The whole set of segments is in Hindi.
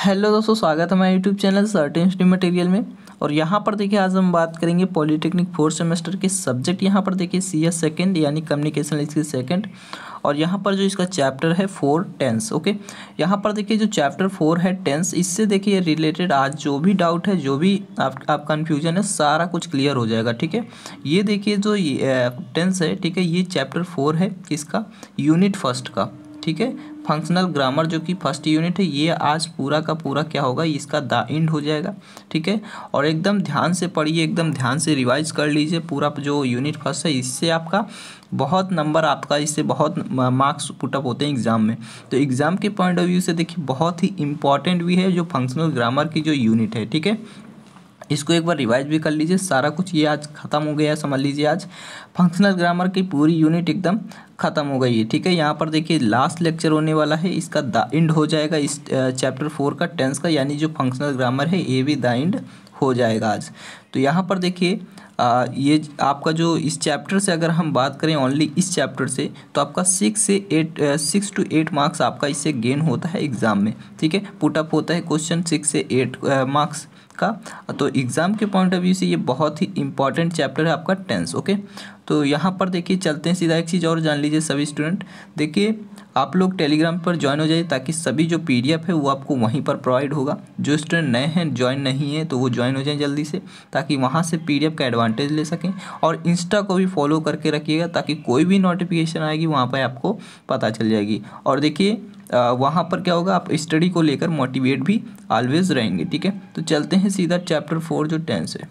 हेलो दोस्तों स्वागत है हमारे YouTube channel certain study material में और यहाँ पर देखिए आज हम बात करेंगे पॉलिटेक्निक फोर्थ सेमेस्टर के सब्जेक्ट यहाँ पर देखिए सी एस सेकेंड यानी कम्युनिकेशन इसके सेकेंड और यहाँ पर जो इसका चैप्टर है फोर टेंस ओके यहाँ पर देखिए जो चैप्टर फोर है टेंस इससे देखिए रिलेटेड आज जो भी डाउट है जो भी आप आप कन्फ्यूजन है सारा कुछ क्लियर हो जाएगा ठीक है ये देखिए जो टेंस है ठीक है ये चैप्टर फोर है किसका यूनिट फर्स्ट का ठीक है फंक्शनल ग्रामर जो कि फर्स्ट यूनिट है ये आज पूरा का पूरा क्या होगा इसका द इंड हो जाएगा ठीक है और एकदम ध्यान से पढ़िए एकदम ध्यान से रिवाइज कर लीजिए पूरा जो यूनिट फर्स्ट है इससे आपका बहुत नंबर आपका इससे बहुत मार्क्स पुटअप होते हैं एग्ज़ाम में तो एग्ज़ाम के पॉइंट ऑफ व्यू से देखिए बहुत ही इंपॉर्टेंट भी है जो फंक्शनल ग्रामर की जो यूनिट है ठीक है इसको एक बार रिवाइज भी कर लीजिए सारा कुछ ये आज ख़त्म हो गया समझ लीजिए आज फंक्शनल ग्रामर की पूरी यूनिट एकदम ख़त्म हो गई है ठीक है यहाँ पर देखिए लास्ट लेक्चर होने वाला है इसका द इंड हो जाएगा इस चैप्टर फोर का टेंस का यानी जो फंक्शनल ग्रामर है ये भी द इंड हो जाएगा आज तो यहाँ पर देखिए आ, ये आपका जो इस चैप्टर से अगर हम बात करें ओनली इस चैप्टर से तो आपका सिक्स से eight six to eight marks आपका इससे गेन होता है एग्ज़ाम में ठीक है पुटअप होता है क्वेश्चन सिक्स से एट मार्क्स का तो एग्ज़ाम के पॉइंट ऑफ व्यू से ये बहुत ही इंपॉर्टेंट चैप्टर है आपका टेंस ओके तो यहाँ पर देखिए चलते हैं सीधा एक चीज़ और जान लीजिए सभी स्टूडेंट देखिए आप लोग टेलीग्राम पर ज्वाइन हो जाइए ताकि सभी जो पी है वो आपको वहीं पर प्रोवाइड होगा जो स्टूडेंट नए हैं ज्वाइन नहीं है तो वो ज्वाइन हो जाए जल्दी से ताकि वहाँ से पी का एडवांटेज ले सकें और इंस्टा को भी फॉलो करके रखिएगा ताकि कोई भी नोटिफिकेशन आएगी वहाँ पर आपको पता चल जाएगी और देखिए वहाँ पर क्या होगा आप स्टडी को लेकर मोटिवेट भी ऑलवेज रहेंगे ठीक है तो चलते हैं सीधा चैप्टर फोर जो टेंस है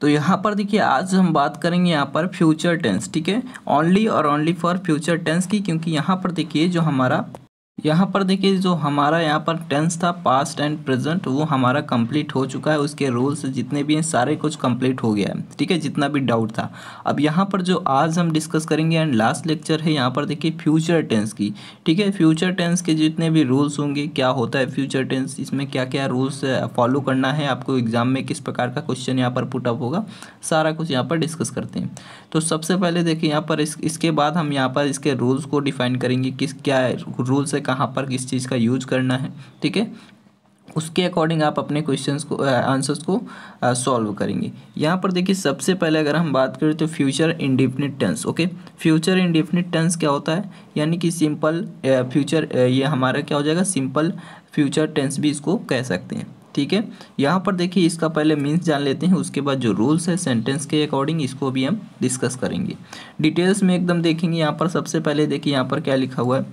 तो यहाँ पर देखिए आज हम बात करेंगे यहाँ पर फ्यूचर टेंस ठीक है ओनली और ओनली फॉर फ्यूचर टेंस की क्योंकि यहाँ पर देखिए जो हमारा यहाँ पर देखिए जो हमारा यहाँ पर टेंस था पास्ट एंड प्रेजेंट वो हमारा कंप्लीट हो चुका है उसके रूल्स जितने भी हैं सारे कुछ कंप्लीट हो गया है ठीक है जितना भी डाउट था अब यहाँ पर जो आज हम डिस्कस करेंगे एंड लास्ट लेक्चर है यहाँ पर देखिए फ्यूचर टेंस की ठीक है फ्यूचर टेंस के जितने भी रूल्स होंगे क्या होता है फ्यूचर टेंस इसमें क्या क्या रूल्स फॉलो करना है आपको एग्ज़ाम में किस प्रकार का क्वेश्चन यहाँ पर पुटअप होगा सारा कुछ यहाँ पर डिस्कस करते हैं तो सबसे पहले देखिए यहाँ पर इसके बाद हम यहाँ पर इसके रूल्स को डिफाइन करेंगे किस क्या रूल्स है कहाँ पर किस चीज़ का यूज करना है ठीक है उसके अकॉर्डिंग आप अपने क्वेश्चंस को आंसर्स को सॉल्व करेंगे यहाँ पर देखिए सबसे पहले अगर हम बात करें तो future indefinite tense okay future indefinite tense क्या होता है यानी कि सिंपल फ्यूचर ये हमारा क्या हो जाएगा सिंपल फ्यूचर टेंस भी इसको कह सकते हैं ठीक है यहाँ पर देखिए इसका पहले मीन्स जान लेते हैं उसके बाद जो रूल्स है सेंटेंस के अकॉर्डिंग इसको भी हम डिस्कस करेंगे डिटेल्स में एकदम देखेंगे यहाँ पर सबसे पहले देखिए यहाँ पर क्या लिखा हुआ है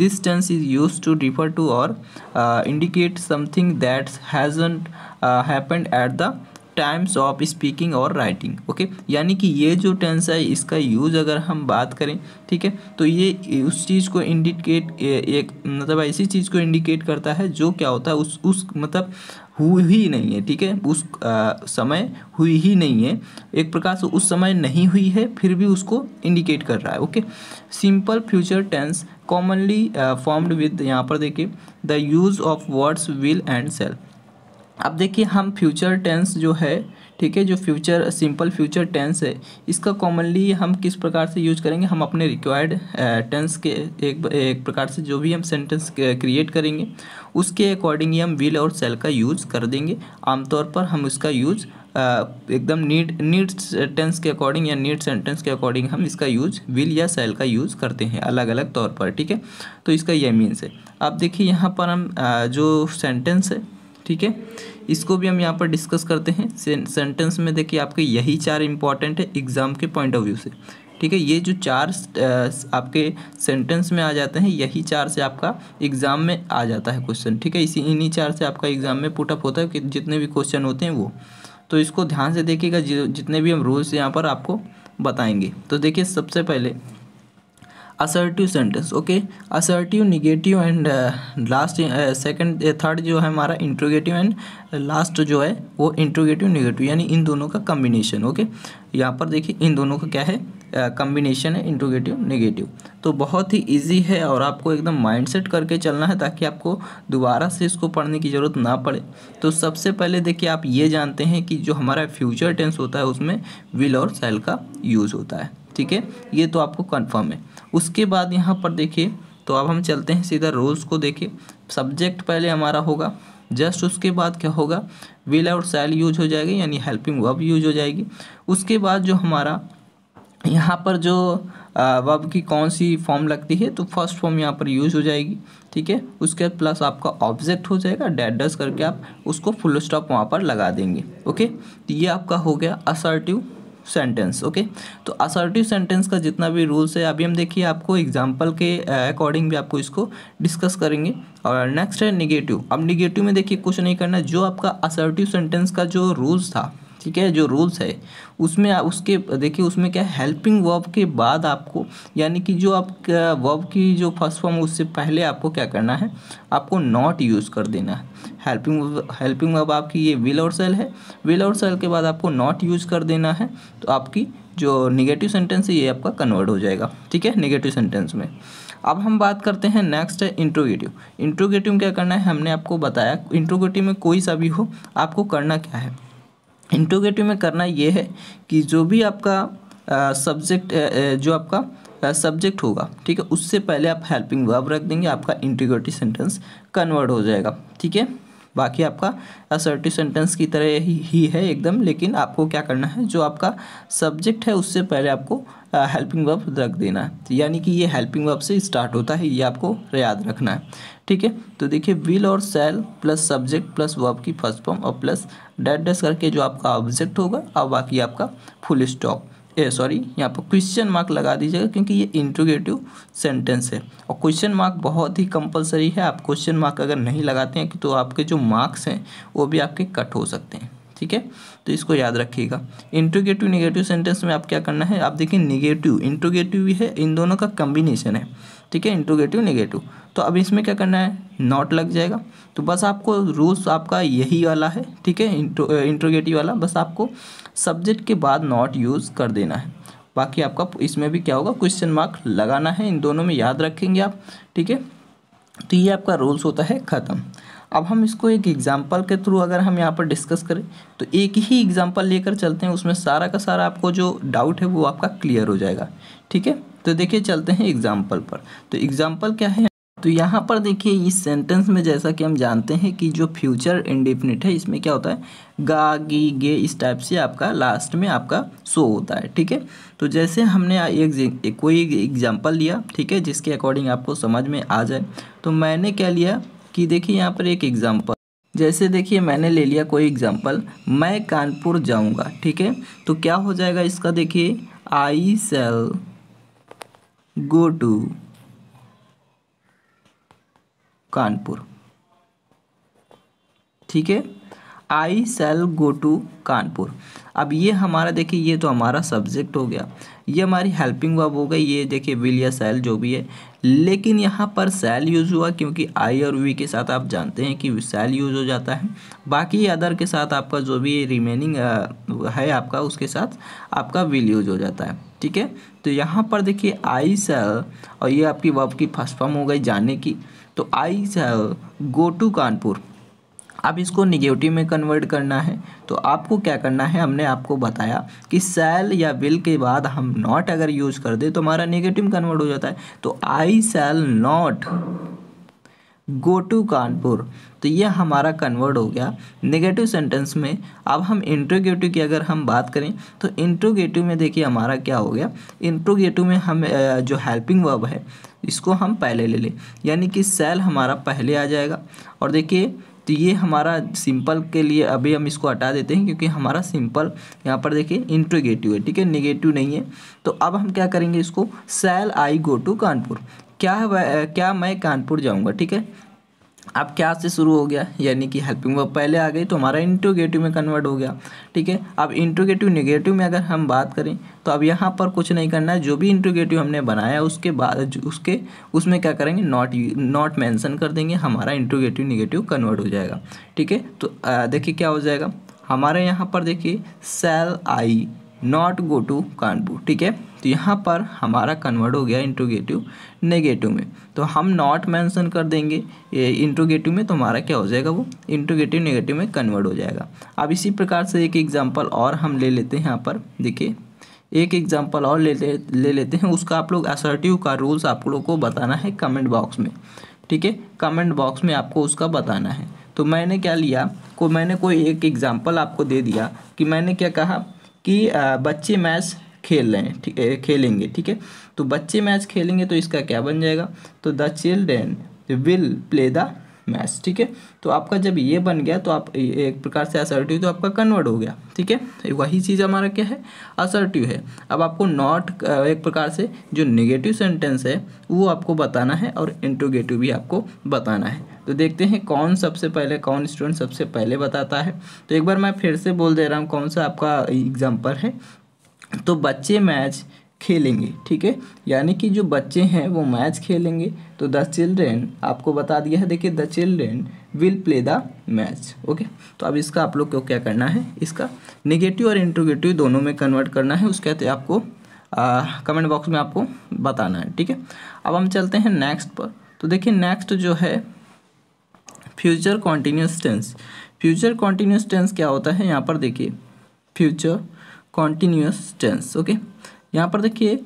this tense is use to refer to और indicate something that that happened at the times of speaking और राइटिंग ओके यानी कि ये जो टेंस है इसका यूज़ अगर हम बात करें ठीक है तो ये उस चीज़ को इंडिकेट एक मतलब ऐसी चीज़ को इंडिकेट करता है जो क्या होता है उस उस मतलब हुई ही नहीं है ठीक है उस आ, समय हुई ही नहीं है एक प्रकार से उस समय नहीं हुई है फिर भी उसको इंडिकेट कर रहा है okay simple future tense commonly formed with यहाँ पर देखिए the use of words will and shall अब देखिए हम फ्यूचर टेंस जो है ठीक है जो फ्यूचर सिंपल फ्यूचर टेंस है इसका कॉमनली हम किस प्रकार से यूज करेंगे हम अपने रिक्वायर्ड टेंस के एक एक प्रकार से जो भी हम सेंटेंस क्रिएट करेंगे उसके अकॉर्डिंग ही हम विल और सेल का यूज़ कर देंगे आमतौर पर हम उसका यूज़ एकदम नीड नीड टेंस के अकॉर्डिंग या नीड सेंटेंस के अकॉर्डिंग हम इसका यूज विल या सेल का यूज़ करते हैं अलग अलग तौर पर ठीक है तो इसका यह मीन्स है अब देखिए यहाँ पर हम जो सेंटेंस है ठीक है इसको भी हम यहाँ पर डिस्कस करते हैं सेंटेंस में देखिए आपके यही चार इंपॉर्टेंट है एग्ज़ाम के पॉइंट ऑफ व्यू से ठीक है ये जो चार आपके सेंटेंस में आ जाते हैं यही चार से आपका एग्ज़ाम में आ जाता है क्वेश्चन ठीक है इसी इन्हीं चार से आपका एग्ज़ाम में पुटअप होता है कि जितने भी क्वेश्चन होते हैं वो तो इसको ध्यान से देखिएगा जितने भी हम रूल्स यहाँ पर आपको बताएंगे तो देखिए सबसे पहले assertive sentence okay assertive negative and last second third जो है हमारा इंट्रोगेटिव एंड लास्ट जो है वो इंट्रोगेटिव निगेटिव यानी इन दोनों का कम्बिनेशन ओके यहाँ पर देखिए इन दोनों का क्या है कम्बिनेशन uh, है इंट्रोगेटिव नेगेटिव तो बहुत ही ईजी है और आपको एकदम सेट करके चलना है ताकि आपको दोबारा से इसको पढ़ने की ज़रूरत ना पड़े तो सबसे पहले देखिए आप ये जानते हैं कि जो हमारा फ्यूचर टेंस होता है उसमें विल और सेल का यूज़ होता है ठीक है ये तो आपको कन्फर्म है उसके बाद यहाँ पर देखिए तो अब हम चलते हैं सीधा रोल्स को देखिए सब्जेक्ट पहले हमारा होगा जस्ट उसके बाद क्या होगा विल और सैल यूज हो जाएगी यानी हेल्पिंग वब यूज हो जाएगी उसके बाद जो हमारा यहाँ पर जो वब की कौन सी फॉर्म लगती है तो फर्स्ट फॉर्म यहाँ पर यूज हो जाएगी ठीक है उसके बाद प्लस आपका ऑब्जेक्ट हो जाएगा डेडस करके आप उसको फुल स्टॉप वहाँ पर लगा देंगे ओके तो ये आपका हो गया असर्टिव सेंटेंस ओके तो असर्टिव सेंटेंस का जितना भी रूल्स है अभी हम देखिए आपको एग्जाम्पल के अकॉर्डिंग भी आपको इसको डिस्कस करेंगे और नेक्स्ट है निगेटिव अब निगेटिव में देखिए कुछ नहीं करना जो आपका असर्टिव सेंटेंस का जो रूल्स था ठीक है जो रूल्स है उसमें उसके देखिए उसमें क्या हेल्पिंग वर्ब के बाद आपको यानी कि जो आप वर्ब की जो फर्स्ट फॉर्म उससे पहले आपको क्या करना है आपको नॉट यूज़ कर देना है हेल्पिंग हेल्पिंग वर्ब आपकी ये विल और सेल है विल और सेल के बाद आपको नॉट यूज़ कर देना है तो आपकी जो निगेटिव सेंटेंस है ये आपका कन्वर्ट हो जाएगा ठीक है निगेटिव सेंटेंस में अब हम बात करते हैं नेक्स्ट है इंट्रोगेटिव इंट्रोगेटिव क्या करना है हमने आपको बताया इंट्रोगेटिव में कोई सा भी हो आपको करना क्या है इंटोगेटिव में करना ये है कि जो भी आपका सब्जेक्ट जो आपका सब्जेक्ट होगा ठीक है उससे पहले आप हेल्पिंग वर्ब रख देंगे आपका इंटीग्रेटिव सेंटेंस कन्वर्ट हो जाएगा ठीक है बाकी आपका असर्टिव सेंटेंस की तरह ही, ही है एकदम लेकिन आपको क्या करना है जो आपका सब्जेक्ट है उससे पहले आपको हेल्पिंग वर्ब रख देना है यानी कि ये हेल्पिंग वर्ब से स्टार्ट होता है ये आपको याद रखना है ठीक है तो देखिए विल और shall plus subject plus verb की फर्स्ट फॉर्म और प्लस डेट डेस करके जो आपका ऑब्जेक्ट होगा और बाकी आपका फुल स्टॉप ए सॉरी यहाँ पर क्वेश्चन मार्क लगा दीजिएगा क्योंकि ये इंट्रोगेटिव सेंटेंस है और क्वेश्चन मार्क बहुत ही कंपलसरी है आप क्वेश्चन मार्क अगर नहीं लगाते हैं तो आपके जो मार्क्स हैं वो भी आपके कट हो सकते हैं ठीक है तो इसको याद रखिएगा इंट्रोगेटिव निगेटिव सेंटेंस में आप क्या करना है आप देखिए निगेटिव इंट्रोगेटिव भी है इन दोनों का कम्बिनेशन है ठीक है इंट्रोगेटिव नेगेटिव तो अब इसमें क्या करना है नॉट लग जाएगा तो बस आपको रूल्स आपका यही वाला है ठीक है इंट्रोगेटिव वाला बस आपको सब्जेक्ट के बाद नॉट यूज़ कर देना है बाकी आपका इसमें भी क्या होगा क्वेश्चन मार्क लगाना है इन दोनों में याद रखेंगे आप ठीक है तो ये आपका रूल्स होता है ख़त्म अब हम इसको एक एग्ज़ाम्पल के थ्रू अगर हम यहाँ पर डिस्कस करें तो एक ही एग्ज़ाम्पल लेकर चलते हैं उसमें सारा का सारा आपको जो डाउट है वो आपका क्लियर हो जाएगा ठीक है तो देखिए चलते हैं एग्ज़ाम्पल पर तो एग्ज़ाम्पल क्या है तो यहाँ पर देखिए इस सेंटेंस में जैसा कि हम जानते हैं कि जो फ्यूचर इंडिफिनिट है इसमें क्या होता है गा गी गे इस टाइप से आपका लास्ट में आपका शो होता है ठीक है तो जैसे हमने एक, एक कोई एग्जाम्पल लिया ठीक है जिसके अकॉर्डिंग आपको समझ में आ जाए तो मैंने क्या लिया कि देखिए यहाँ पर एक एग्ज़ाम्पल जैसे देखिए मैंने ले लिया कोई एग्ज़ाम्पल मैं कानपुर जाऊँगा ठीक है तो क्या हो जाएगा इसका देखिए I shall go to Kanpur ठीक है I shall go to Kanpur अब ये हमारा देखिए ये तो हमारा सब्जेक्ट हो गया ये हमारी हेल्पिंग वर्ब हो गई ये देखिए विल या सेल जो भी है लेकिन यहाँ पर सेल यूज़ हुआ क्योंकि आई और वी के साथ आप जानते हैं कि सेल यूज़ हो जाता है बाकी अदर के साथ आपका जो भी रिमेनिंग है आपका उसके साथ आपका विल यूज़ हो जाता है ठीक है तो यहाँ पर देखिए आई सेल और ये आपकी वर्ब की फर्स्ट फॉर्म हो गई जाने की तो I shall go to Kanpur अब इसको निगेटिव में कन्वर्ट करना है तो आपको क्या करना है हमने आपको बताया कि सेल या विल के बाद हम नॉट अगर यूज़ कर दे तो हमारा निगेटिव कन्वर्ट हो जाता है तो I shall not go to Kanpur तो ये हमारा कन्वर्ट हो गया नेगेटिव सेंटेंस में अब हम इंट्रोगेटिव की अगर हम बात करें तो इंट्रोगेटिव में देखिए हमारा क्या हो गया इंट्रोगेटिव में हम जो हेल्पिंग वर्ब है इसको हम पहले ले लें यानी कि सेल हमारा पहले आ जाएगा और देखिए तो ये हमारा सिंपल के लिए अभी हम इसको हटा देते हैं क्योंकि हमारा सिंपल यहाँ पर देखिए इंट्रोगेटिव है ठीक है निगेटिव नहीं है तो अब हम क्या करेंगे इसको shall I go to Kanpur क्या है क्या मैं कानपुर जाऊँगा ठीक है अब क्या से शुरू हो गया यानी कि हेल्पिंग वर्ब पहले आ गई तो हमारा इंट्रोगेटिव में कन्वर्ट हो गया ठीक है अब इंट्रोगेटिव निगेटिव में अगर हम बात करें तो अब यहाँ पर कुछ नहीं करना है जो भी इंट्रोगेटिव हमने बनाया उसके बाद उसके उसमें क्या करेंगे नॉट नॉट मेंशन कर देंगे हमारा इंट्रोगेटिव निगेटिव कन्वर्ट हो जाएगा ठीक है तो देखिए क्या हो जाएगा हमारे यहाँ पर देखिए shall I not go to Kanpur ठीक है तो यहाँ पर हमारा कन्वर्ट हो गया इंट्रोगेटिव नेगेटिव में तो हम नॉट मेंशन कर देंगे ये इंट्रोगेटिव में तो हमारा क्या हो जाएगा वो इंट्रोगेटिव नेगेटिव में कन्वर्ट हो जाएगा अब इसी प्रकार से एक एग्जाम्पल और हम ले लेते हैं यहाँ पर देखिए एक एग्जाम्पल और ले ले, ले लेते हैं उसका आप लोग असर्टिव का रूल्स आप लोग को बताना है कमेंट बॉक्स में ठीक है कमेंट बॉक्स में आपको उसका बताना है तो मैंने क्या लिया को मैंने कोई एक एग्ज़ाम्पल आपको दे दिया कि मैंने क्या कहा कि बच्चे मैथ्स खेल रहे हैं ठीक खेलेंगे ठीक है तो बच्चे मैच खेलेंगे तो इसका क्या बन जाएगा तो the children will play the match ठीक है तो आपका जब ये बन गया तो आप एक प्रकार से असर्टिव तो आपका कन्वर्ट हो गया ठीक है तो वही चीज़ हमारा क्या है असर्टिव है अब आपको नॉट एक प्रकार से जो नेगेटिव सेंटेंस है वो आपको बताना है और इंट्रोगेटिव भी आपको बताना है तो देखते हैं कौन सबसे पहले कौन स्टूडेंट सबसे पहले बताता है तो एक बार मैं फिर से बोल दे रहा हूँ कौन सा आपका एग्जाम्पल है तो बच्चे मैच खेलेंगे ठीक है यानी कि जो बच्चे हैं वो मैच खेलेंगे तो द चिल्ड्रेन आपको बता दिया है देखिए the children will play the match okay तो अब इसका आप लोग को क्या करना है इसका निगेटिव और इंट्रोगेटिव दोनों में कन्वर्ट करना है उसके बाद आपको कमेंट बॉक्स में आपको बताना है ठीक है अब हम चलते हैं नेक्स्ट पर तो देखिए नेक्स्ट जो है future continuous tense future continuous tense क्या होता है यहाँ पर देखिए फ्यूचर कॉन्टीन्यूस टेंस ओके यहाँ पर देखिए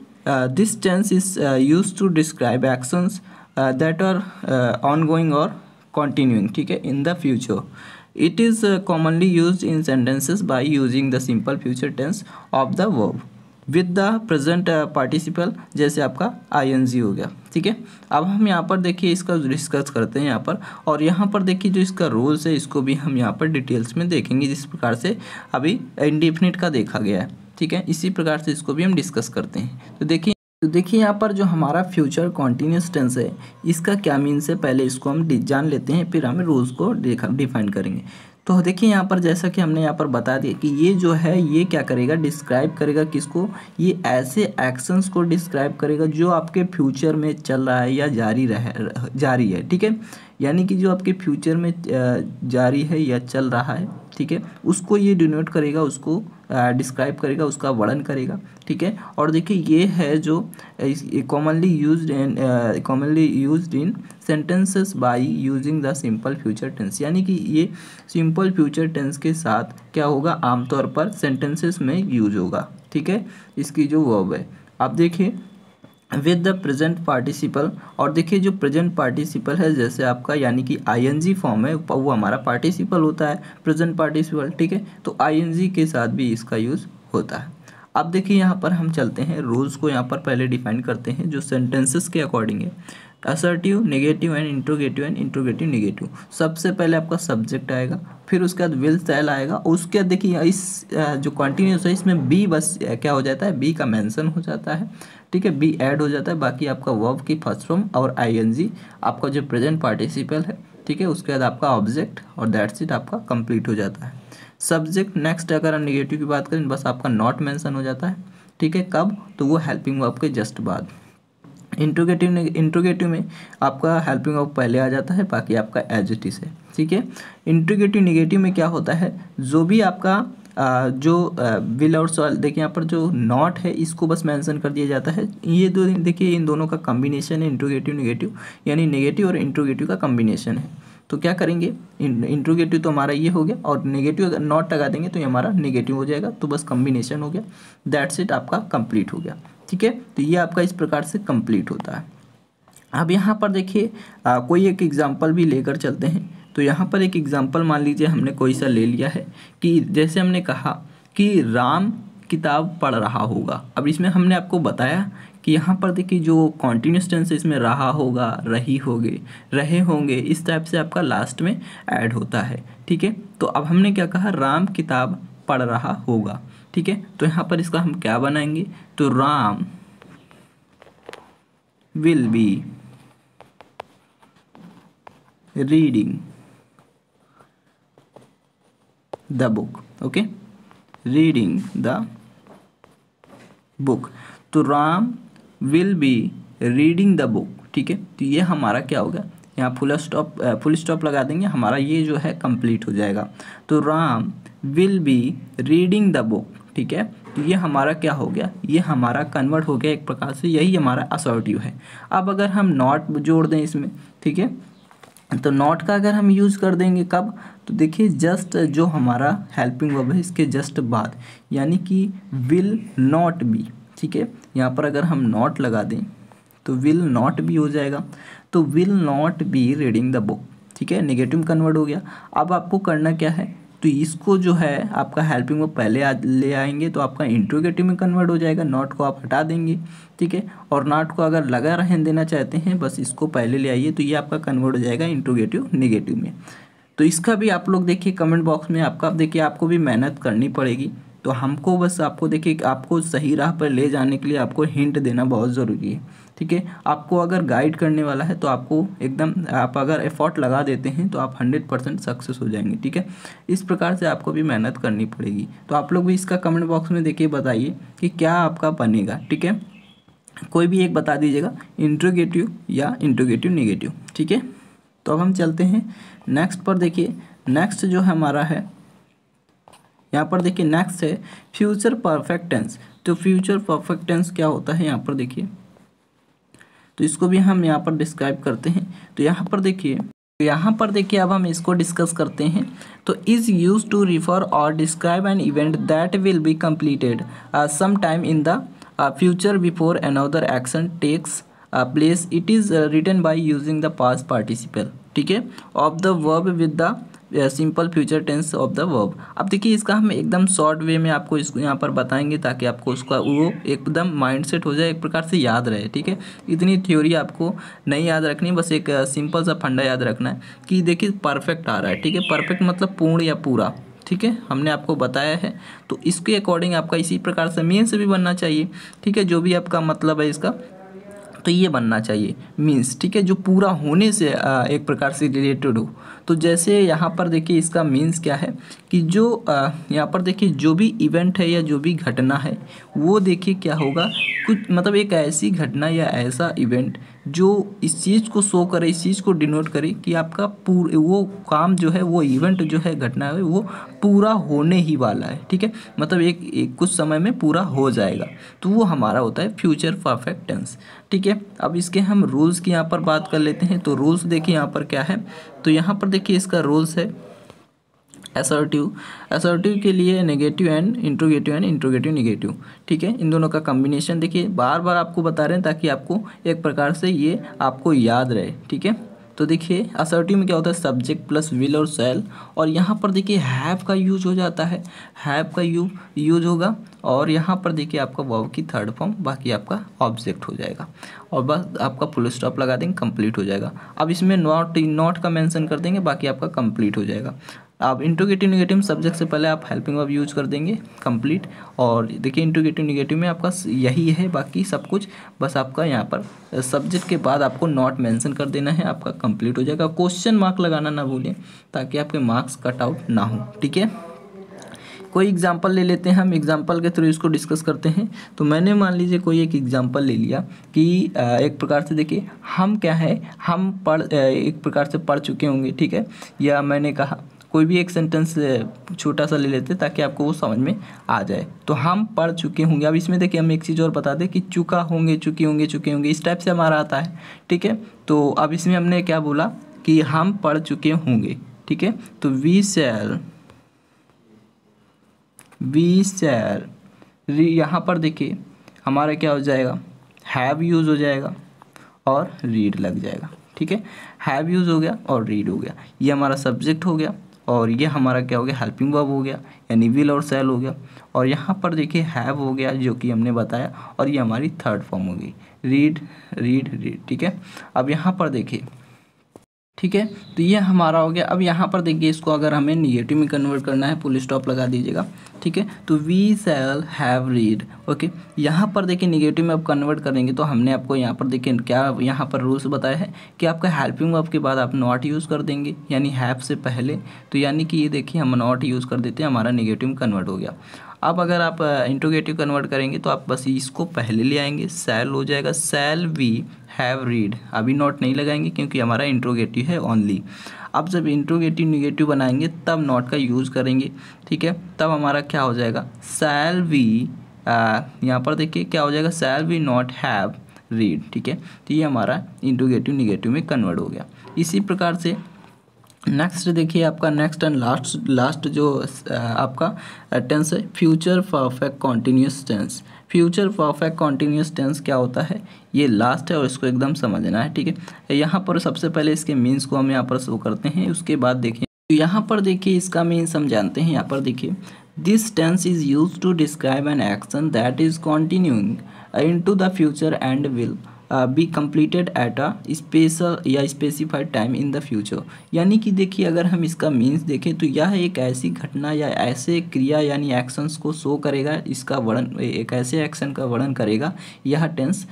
this tense is use to describe actions that are ongoing और कॉन्टीन्यूइंग ठीक है in the future it is uh, commonly used in sentences by using the simple future tense of the verb with the present participle जैसे आपका जी हो गया ठीक है अब हम यहाँ पर देखिए इसका डिस्कस करते हैं यहाँ पर और यहाँ पर देखिए जो इसका रोल्स है इसको भी हम यहाँ पर डिटेल्स में देखेंगे जिस प्रकार से अभी इंडिफिनिट का देखा गया है ठीक है इसी प्रकार से इसको भी हम डिस्कस करते हैं तो देखिए तो देखिए यहाँ पर जो हमारा फ्यूचर कॉन्टीन्यूस टेंस है इसका क्या मीन्स है पहले इसको हम जान लेते हैं फिर हम रोल्स को डिफाइन करेंगे तो देखिए यहाँ पर जैसा कि हमने यहाँ पर बता दिया कि ये जो है ये क्या करेगा डिस्क्राइब करेगा किसको ये ऐसे एक्शंस को डिस्क्राइब करेगा जो आपके फ्यूचर में चल रहा है या जारी रह जारी है ठीक है यानी कि जो आपके फ्यूचर में जारी है या चल रहा है ठीक है उसको ये डिनोट करेगा उसको डिस्क्राइब करेगा उसका वर्णन करेगा ठीक है और देखिए ये है जो commonly use in commonly use in sentences by using the simple future tense यानी कि ये सिंपल फ्यूचर टेंस के साथ क्या होगा आमतौर पर सेंटेंसेस में यूज होगा ठीक है इसकी जो वर्ब है आप देखिए विद द प्रेजेंट पार्टिसिपल और देखिए जो प्रेजेंट पार्टिसिपल है जैसे आपका यानी कि आईएनजी फॉर्म है वो हमारा पार्टिसिपल होता है प्रेजेंट पार्टिसिपल ठीक है तो आईएनजी के साथ भी इसका यूज़ होता है अब देखिए यहाँ पर हम चलते हैं रूल्स को यहाँ पर पहले डिफाइन करते हैं जो सेंटेंसेस के अकॉर्डिंग है assertive negative and interrogative and interrogative negative सबसे पहले आपका सब्जेक्ट आएगा फिर उसके बाद विल स्टाइल आएगा उसके बाद देखिए इस जो कॉन्टीन्यूस है इसमें बी बस क्या हो जाता है बी का मेंशन हो जाता है ठीक है बी ऐड हो जाता है बाकी आपका वर्ब की फर्स्ट फॉर्म और आईएनजी आपका जो प्रेजेंट पार्टिसिपल है ठीक है उसके बाद आपका ऑब्जेक्ट और दैट्स इट आपका कंप्लीट हो जाता है सब्जेक्ट नेक्स्ट अगर हम निगेटिव की बात करें बस आपका नॉट मैंसन हो जाता है ठीक है कब तो वो हेल्पिंग वर्ब के जस्ट बाद इंट्रोगेटिव इंट्रोगेटिव में आपका हेल्पिंग वर्ब पहले आ जाता है बाकी आपका एजिटिस है ठीक है इंट्रोगेटिव निगेटिव में क्या होता है जो भी आपका जो विल और सॉल देखिए यहाँ पर जो नॉट है इसको बस मेंशन कर दिया जाता है ये दो देखिए इन दोनों का कम्बिनेशन है इंट्रोगेटिव निगेटिव यानी नेगेटिव और इंट्रोगेटिव का कम्बिनेशन है तो क्या करेंगे इंट्रोगेटिव तो हमारा ये हो गया और नेगेटिव अगर नॉट लगा देंगे तो ये हमारा नेगेटिव हो जाएगा तो बस कम्बिनेशन हो गया दैट्स इट आपका कम्प्लीट हो गया ठीक है तो ये आपका इस प्रकार से कम्प्लीट होता है अब यहाँ पर देखिए कोई एक एग्जाम्पल भी लेकर चलते हैं तो यहाँ पर एक एग्ज़ाम्पल मान लीजिए हमने कोई सा ले लिया है कि जैसे हमने कहा कि राम किताब पढ़ रहा होगा अब इसमें हमने आपको बताया कि यहाँ पर देखिए जो कॉन्टीन्यूस टेंस इसमें रहा होगा रही होगी रहे होंगे इस टाइप से आपका लास्ट में ऐड होता है ठीक है तो अब हमने क्या कहा राम किताब पढ़ रहा होगा ठीक है तो यहाँ पर इसका हम क्या बनाएंगे तो Ram will be reading the book okay reading the book तो Ram will be reading the book ठीक है तो ये हमारा क्या होगा यहाँ फुल स्टॉप फुल स्टॉप लगा देंगे हमारा ये जो है कंप्लीट हो जाएगा तो Ram will be reading the book ठीक है तो ये हमारा क्या हो गया ये हमारा कन्वर्ट हो गया एक प्रकार से यही हमारा असर्टिव है अब अगर हम नॉट जोड़ दें इसमें ठीक है तो नॉट का अगर हम यूज़ कर देंगे कब तो देखिए जस्ट जो हमारा हेल्पिंग वर्ब है इसके जस्ट बाद यानी कि विल नॉट बी ठीक है यहाँ पर अगर हम नॉट लगा दें तो विल नॉट बी हो जाएगा तो will not be reading the book ठीक है नेगेटिव कन्वर्ट हो गया अब आपको करना क्या है तो इसको जो है आपका हेल्पिंग वो पहले आ, ले आएंगे तो आपका इंट्रोगेटिव में कन्वर्ट हो जाएगा नॉट को आप हटा देंगे ठीक है और नॉट को अगर लगा रहने देना चाहते हैं बस इसको पहले ले आइए तो ये आपका कन्वर्ट हो जाएगा इंट्रोगेटिव नेगेटिव में तो इसका भी आप लोग देखिए कमेंट बॉक्स में आपका आप देखिए आपको भी मेहनत करनी पड़ेगी तो हमको बस आपको देखिए आपको सही राह पर ले जाने के लिए आपको हिंट देना बहुत ज़रूरी है ठीक है आपको अगर गाइड करने वाला है तो आपको एकदम आप अगर एफर्ट लगा देते हैं तो आप हंड्रेड परसेंट सक्सेस हो जाएंगे ठीक है इस प्रकार से आपको भी मेहनत करनी पड़ेगी तो आप लोग भी इसका कमेंट बॉक्स में देखिए बताइए कि क्या आपका बनेगा ठीक है कोई भी एक बता दीजिएगा इंट्रोगेटिव या इंट्रोगेटिव निगेटिव ठीक है तो अब हम चलते हैं नेक्स्ट पर देखिए नेक्स्ट जो हमारा है यहाँ पर देखिए नेक्स्ट है फ्यूचर परफेक्ट टेंस तो फ्यूचर परफेक्ट टेंस क्या होता है यहाँ पर देखिए तो इसको भी हम यहाँ पर डिस्क्राइब करते हैं तो यहाँ पर देखिए तो यहाँ पर देखिए अब हम इसको डिस्कस करते हैं तो इज़ यूज टू रिफर और describe an event that will be completed some time in the future before another action takes place it is written by using the past participle ठीक है of the verb with the simple future tense of the verb अब देखिए इसका हम एकदम शॉर्ट वे में आपको इसको यहाँ पर बताएंगे ताकि आपको उसका वो एकदम माइंड सेट हो जाए एक प्रकार से याद रहे ठीक है इतनी थ्योरी आपको नहीं याद रखनी बस एक सिंपल uh, सा फंडा याद रखना है कि देखिए परफेक्ट आ रहा है ठीक है परफेक्ट मतलब पूर्ण या पूरा ठीक है हमने आपको बताया है तो इसके अकॉर्डिंग आपका इसी प्रकार से मीन्स भी बनना चाहिए ठीक है जो भी आपका मतलब है इसका तो ये बनना चाहिए मीन्स ठीक है जो पूरा होने से एक प्रकार से रिलेटेड हो तो जैसे यहाँ पर देखिए इसका मीन्स क्या है कि जो यहाँ पर देखिए जो भी इवेंट है या जो भी घटना है वो देखिए क्या होगा कुछ मतलब एक ऐसी घटना या ऐसा इवेंट जो इस चीज़ को शो करे इस चीज़ को डिनोट करे कि आपका पूरे वो काम जो है वो इवेंट जो है घटना है वो पूरा होने ही वाला है ठीक है मतलब एक, एक कुछ समय में पूरा हो जाएगा तो वो हमारा होता है फ्यूचर परफेक्ट टेंस ठीक है अब इसके हम रूल्स की यहाँ पर बात कर लेते हैं तो रूल्स देखिए यहाँ पर क्या है तो यहाँ पर देखिए इसका रूल्स है एसर्टिव एसर्टिव के लिए negative and interrogative and interrogative negative ठीक है इन दोनों का कॉम्बिनेशन देखिए बार बार आपको बता रहे हैं ताकि आपको एक प्रकार से ये आपको याद रहे ठीक है तो देखिए असर्टिव में क्या होता है सब्जेक्ट प्लस विल और सेल और यहाँ पर देखिए हैव का यूज हो जाता है हैव का यू यूज होगा और यहाँ पर देखिए आपका वर्ब की थर्ड फॉर्म बाकी आपका ऑब्जेक्ट हो जाएगा और बस आपका फुल स्टॉप लगा देंगे कंप्लीट हो जाएगा अब इसमें नॉट नॉट का मेंशन कर देंगे बाकी आपका कंप्लीट हो जाएगा आप इंटोगेटिव निगेटिव सब्जेक्ट से पहले आप हेल्पिंग वर्ब यूज कर देंगे कंप्लीट और देखिए इंटोगेटिव निगेटिव में आपका यही है बाकी सब कुछ बस आपका यहाँ पर सब्जेक्ट के बाद आपको नॉट मेंशन कर देना है आपका कंप्लीट हो जाएगा क्वेश्चन मार्क लगाना ना भूलें ताकि आपके मार्क्स कट आउट ना हो ठीक है कोई एग्जाम्पल ले लेते हैं हम एग्जाम्पल के थ्रू इसको डिस्कस करते हैं तो मैंने मान लीजिए कोई एक एग्जाम्पल ले लिया कि एक प्रकार से देखिए हम क्या है हम पढ़ एक प्रकार से पढ़ चुके होंगे ठीक है या मैंने कहा कोई भी एक सेंटेंस छोटा सा ले लेते ताकि आपको वो समझ में आ जाए तो हम पढ़ चुके होंगे अब इसमें देखिए हम एक चीज़ और बता दें कि चुका होंगे चुके होंगे चुके होंगे इस टाइप से हमारा आता है ठीक है तो अब इसमें हमने क्या बोला कि हम पढ़ चुके होंगे ठीक है तो वी सेल वी सेल यहाँ पर देखिए हमारा क्या हो जाएगा हैव यूज़ हो जाएगा और रीड लग जाएगा ठीक है हैव यूज़ हो गया और रीड हो गया ये हमारा सब्जेक्ट हो गया और ये हमारा क्या हो गया हेल्पिंग वर्ब हो गया यानी विल और सेल हो गया और यहाँ पर देखिए हैव हो गया जो कि हमने बताया और ये हमारी थर्ड फॉर्म हो गई रीड रीड रीड ठीक है अब यहाँ पर देखिए ठीक है तो ये हमारा हो गया अब यहाँ पर देखिए इसको अगर हमें निगेटिव में कन्वर्ट करना है पुलिस स्टॉप लगा दीजिएगा ठीक है तो we shall have read okay यहाँ पर देखिए निगेटिव में आप कन्वर्ट करेंगे तो हमने आपको यहाँ पर देखिए क्या यहाँ पर रूल्स बताया है कि आपका हेल्पिंग वर्ब के बाद आप नॉट यूज़ कर देंगे यानी हैव से पहले तो यानी कि ये देखिए हम नॉट यूज़ कर देते हैं हमारा निगेटिव कन्वर्ट हो गया अब अगर आप इंटोगेटिव कन्वर्ट करेंगे तो आप बस इसको पहले ले आएंगे सेल हो जाएगा सेल वी हैव रीड अभी नॉट नहीं लगाएंगे क्योंकि हमारा इंट्रोगेटिव है ओनली अब जब इंट्रोगेटिव निगेटिव बनाएंगे तब नॉट का यूज़ करेंगे ठीक है तब हमारा क्या हो जाएगा सेल वी यहाँ पर देखिए क्या हो जाएगा shall we not have read ठीक है तो ये हमारा इंट्रोगेटिव निगेटिव में कन्वर्ट हो गया इसी प्रकार से नेक्स्ट देखिए आपका नेक्स्ट एंड लास्ट लास्ट जो आपका टेंस है future perfect continuous tense future perfect continuous tense क्या होता है ये लास्ट है और इसको एकदम समझना है ठीक है यहाँ पर सबसे पहले इसके मीन्स को हम यहाँ पर शो करते हैं उसके बाद देखें तो यहाँ पर देखिए इसका मीन्स हम जानते हैं यहाँ पर देखिए this tense is use to describe an action that is continuing into the future and will be completed at a special या specified time in the future यानी कि देखिए अगर हम इसका मीन्स देखें तो यह एक ऐसी घटना या ऐसे क्रिया यानी एक्शंस को शो करेगा इसका वर्णन एक ऐसे एक्शन का वर्णन करेगा यह टेंस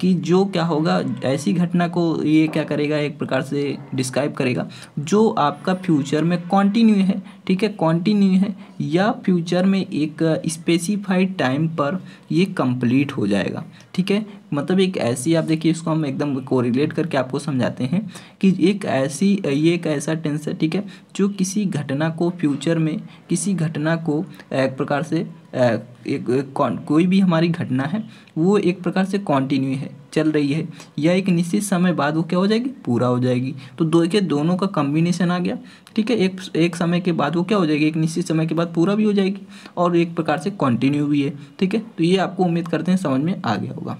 कि जो क्या होगा ऐसी घटना को ये क्या करेगा एक प्रकार से डिस्क्राइब करेगा जो आपका फ्यूचर में कॉन्टिन्यू है ठीक है कॉन्टिन्यू है या फ्यूचर में एक स्पेसिफाइड टाइम पर ये कंप्लीट हो जाएगा ठीक है मतलब एक ऐसी आप देखिए इसको हम एकदम कोरिलेट करके आपको समझाते हैं कि एक ऐसी ये एक ऐसा टेंस है ठीक है जो किसी घटना को फ्यूचर में किसी घटना को एक प्रकार से एक कोई भी हमारी घटना है वो एक प्रकार से कॉन्टिन्यू है चल रही है या एक निश्चित समय बाद वो क्या हो जाएगी पूरा हो जाएगी तो दो के दोनों का कम्बिनेशन आ गया ठीक है एक एक समय के बाद वो क्या हो जाएगी एक निश्चित समय के बाद पूरा भी हो जाएगी और एक प्रकार से कॉन्टिन्यू भी है ठीक है तो ये आपको उम्मीद करते हैं समझ में आ गया होगा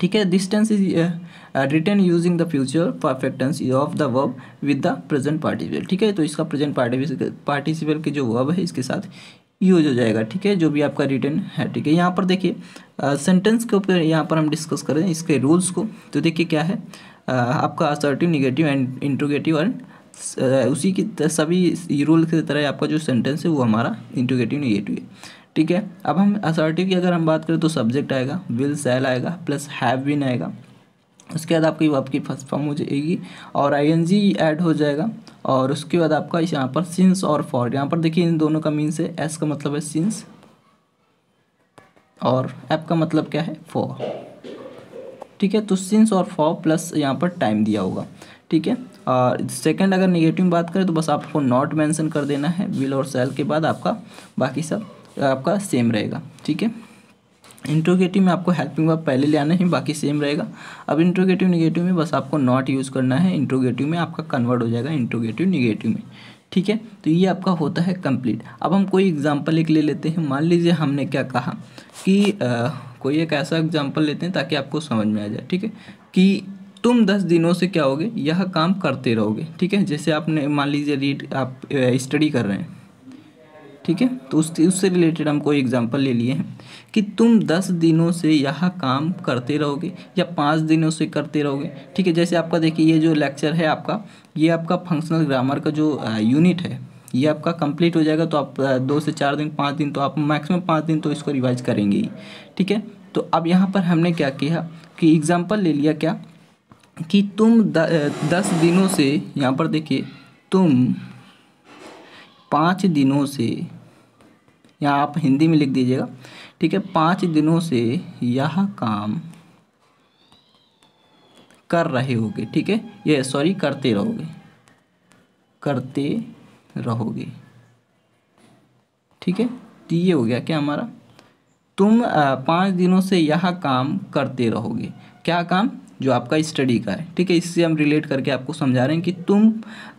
ठीक है this tense is written using the future perfect tense of the verb with the present participle ठीक है तो इसका प्रेजेंट पार्टिसिपल के जो वर्ब है इसके साथ यूज हो जाएगा ठीक है जो भी आपका रिटर्न है ठीक है यहाँ पर देखिए सेंटेंस के ऊपर यहाँ पर हम डिस्कस करें इसके रूल्स को तो देखिए क्या है आ, आपका assertive negative and interrogative and उसी की सभी रूल की तरह आपका जो सेंटेंस है वो हमारा इंट्रोगेटिव निगेटिव है ठीक है अब हम असर्टिव की अगर हम बात करें तो सब्जेक्ट आएगा विल सेल आएगा प्लस हैव बिन आएगा उसके बाद आपकी आपकी फर्स्ट फॉर्म हो जाएगी और आई ऐड हो जाएगा और उसके बाद आपका इस यहाँ पर सिंस और फॉर यहाँ पर देखिए इन दोनों का मीन्स है एस का मतलब है सिंस और ऐप का मतलब क्या है फॉर ठीक है तो सिंस और फॉर प्लस यहाँ पर टाइम दिया होगा ठीक है और सेकंड अगर नेगेटिव बात करें तो बस आपको नॉट मैंसन कर देना है बिल और सेल के बाद आपका बाकी सब आपका सेम रहेगा ठीक है इंट्रोगेटिव में आपको हेल्पिंग वर्ब पहले ले आना है बाकी सेम रहेगा अब इंट्रोगेटिव निगेटिव में बस आपको नॉट यूज़ करना है इंट्रोगेटिव में आपका कन्वर्ट हो जाएगा इंट्रोगेटिव निगेटिव में ठीक है तो ये आपका होता है कंप्लीट अब हम कोई एग्जाम्पल एक ले लेते हैं मान लीजिए हमने क्या कहा कि आ, कोई एक ऐसा एग्जाम्पल लेते हैं ताकि आपको समझ में आ जाए ठीक है कि तुम दस दिनों से क्या होगे यह काम करते रहोगे ठीक है जैसे आपने मान लीजिए रीड आप स्टडी कर रहे हैं ठीक है तो उससे उससे रिलेटेड हम कोई एग्जाम्पल ले लिए हैं कि तुम दस दिनों से यह काम करते रहोगे या पाँच दिनों से करते रहोगे ठीक है जैसे आपका देखिए ये जो लेक्चर है आपका ये आपका फंक्शनल ग्रामर का जो यूनिट है ये आपका कंप्लीट हो जाएगा तो आप दो से चार दिन पाँच दिन तो आप मैक्सिमम पाँच दिन तो इसको रिवाइज करेंगे ही ठीक है तो अब यहाँ पर हमने क्या किया कि एग्ज़ाम्पल ले लिया क्या कि तुम द, दस दिनों से यहाँ पर देखिए तुम पाँच दिनों से या आप हिंदी में लिख दीजिएगा ठीक है पाँच दिनों से यह काम कर रहे होगे ठीक है ये सॉरी करते रहोगे करते रहोगे ठीक है तो ये हो गया क्या हमारा तुम पाँच दिनों से यह काम करते रहोगे क्या काम जो आपका स्टडी का है ठीक है इससे हम रिलेट करके आपको समझा रहे हैं कि तुम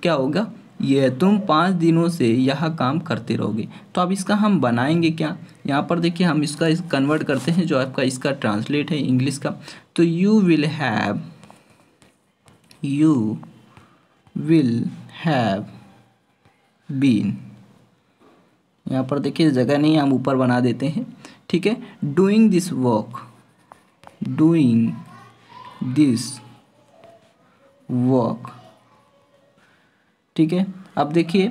क्या होगा ये तुम पाँच दिनों से यह काम करते रहोगे तो अब इसका हम बनाएंगे क्या यहाँ पर देखिए हम इसका इस कन्वर्ट करते हैं जो आपका इसका ट्रांसलेट है इंग्लिश का तो you will have you will have been यहाँ पर देखिए जगह नहीं हम ऊपर बना देते हैं ठीक है doing this work doing this work ठीक है अब देखिए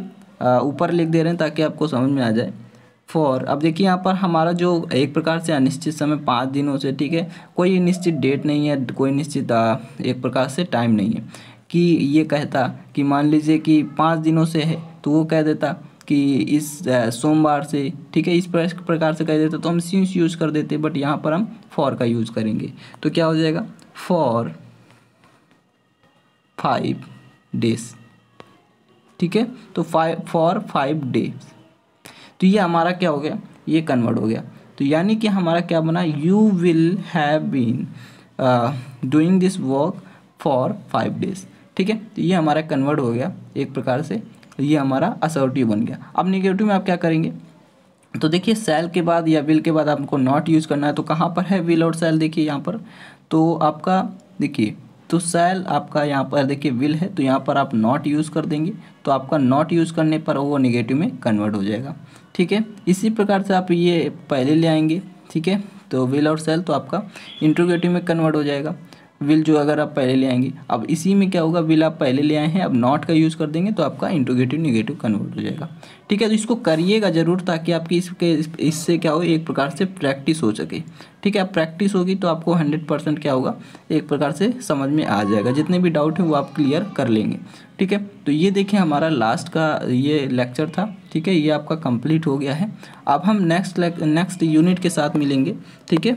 ऊपर लिख दे रहे हैं ताकि आपको समझ में आ जाए फॉर अब देखिए यहाँ पर हमारा जो एक प्रकार से अनिश्चित समय पाँच दिनों से ठीक है कोई निश्चित डेट नहीं है कोई निश्चित एक प्रकार से टाइम नहीं है कि ये कहता कि मान लीजिए कि पाँच दिनों से है तो वो कह देता कि इस सोमवार से ठीक है इस प्रकार से कह देता तो हम सीस यूज़ कर देते बट यहाँ पर हम फॉर का यूज़ करेंगे तो क्या हो जाएगा फॉर फाइव डेज ठीक है तो फाइव फॉर फाइव डेज तो ये हमारा क्या हो गया ये कन्वर्ट हो गया तो यानी कि हमारा क्या बना you will have been doing this work for five days ठीक है तो ये हमारा कन्वर्ट हो गया एक प्रकार से ये हमारा असर्टिव बन गया अब निगेटिव में आप क्या करेंगे तो देखिए सेल के बाद या विल के बाद आपको नॉट यूज़ करना है तो कहाँ पर है विल और सेल देखिए यहाँ पर तो आपका देखिए तो सैल आपका यहाँ पर देखिए विल है तो यहाँ पर आप नॉट यूज़ कर देंगे तो आपका नॉट यूज़ करने पर वो निगेटिव में कन्वर्ट हो जाएगा ठीक है इसी प्रकार से आप ये पहले ले आएंगे ठीक है तो विल और सेल तो आपका इंट्रोगेटिव में कन्वर्ट हो जाएगा विल जो अगर आप पहले ले आएंगे अब इसी में क्या होगा विल आप पहले ले आए हैं अब नॉट का यूज़ कर देंगे तो आपका इंटोगेटिव निगेटिव कन्वर्ट हो जाएगा ठीक है तो इसको करिएगा ज़रूर ताकि आपकी इसके इससे क्या हो एक प्रकार से प्रैक्टिस हो सके ठीक है आप प्रैक्टिस होगी तो आपको हंड्रेड परसेंट क्या होगा एक प्रकार से समझ में आ जाएगा जितने भी डाउट हैं वो आप क्लियर कर लेंगे ठीक है तो ये देखिए हमारा लास्ट का ये लेक्चर था ठीक है ये आपका कंप्लीट हो गया है अब हम नेक्स्ट नेक्स्ट यूनिट के साथ मिलेंगे ठीक है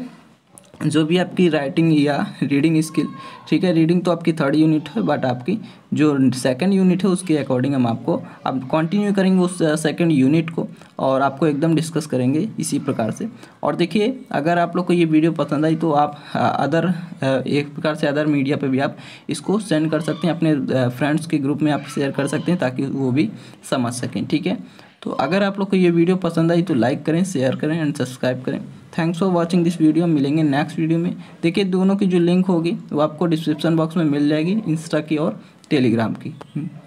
जो भी आपकी राइटिंग या रीडिंग स्किल ठीक है रीडिंग तो आपकी थर्ड यूनिट है बट आपकी जो सेकंड यूनिट है उसके अकॉर्डिंग हम आपको आप कंटिन्यू करेंगे उस सेकंड यूनिट को और आपको एकदम डिस्कस करेंगे इसी प्रकार से और देखिए अगर आप लोग को ये वीडियो पसंद आई तो आप अदर एक प्रकार से अदर मीडिया पर भी आप इसको सेंड कर सकते हैं अपने फ्रेंड्स के ग्रुप में आप शेयर कर सकते हैं ताकि वो भी समझ सकें ठीक है तो अगर आप लोग को ये वीडियो पसंद आई तो लाइक करें शेयर करें एंड सब्सक्राइब करें thanks for watching this video मिलेंगे नेक्स्ट वीडियो में देखिए दोनों की जो लिंक होगी वो आपको डिस्क्रिप्शन बॉक्स में मिल जाएगी इंस्टा की और टेलीग्राम की हम्म।